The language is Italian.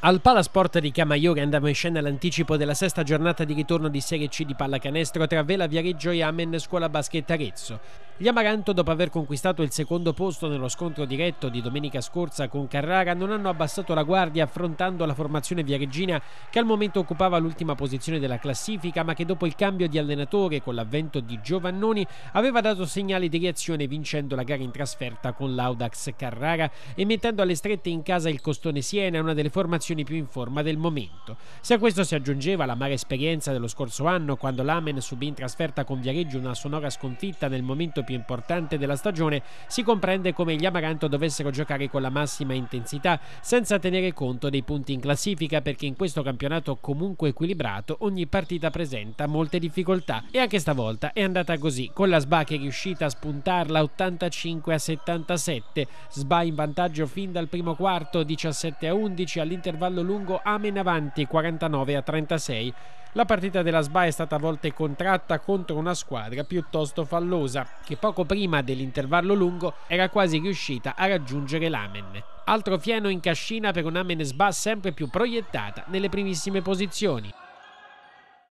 Al Palasport di Camaiore andava in scena l'anticipo della sesta giornata di ritorno di Serie C di pallacanestro tra Vela Viareggio e Amen Scuola Basket Arezzo. Gli Amaranto, dopo aver conquistato il secondo posto nello scontro diretto di domenica scorsa con Carrara, non hanno abbassato la guardia affrontando la formazione viareggina che al momento occupava l'ultima posizione della classifica, ma che dopo il cambio di allenatore con l'avvento di Giovannoni aveva dato segnali di reazione vincendo la gara in trasferta con l'Audax Carrara e mettendo alle strette in casa il Costone Siena, una delle formazioni più in forma del momento. Se a questo si aggiungeva la mare esperienza dello scorso anno, quando l'Amen subì in trasferta con Viareggio una sonora sconfitta nel momento più importante della stagione, si comprende come gli Amaranto dovessero giocare con la massima intensità senza tenere conto dei punti in classifica perché in questo campionato comunque equilibrato ogni partita presenta molte difficoltà e anche stavolta è andata così con la Sba che è riuscita a spuntarla 85 a 77, Sba in vantaggio fin dal primo quarto 17 a 11 all'intervallo lungo Amen avanti 49 a 36. La partita della SBA è stata a volte contratta contro una squadra piuttosto fallosa, che poco prima dell'intervallo lungo era quasi riuscita a raggiungere l'Amen. Altro fieno in cascina per un'Amen SBA sempre più proiettata nelle primissime posizioni.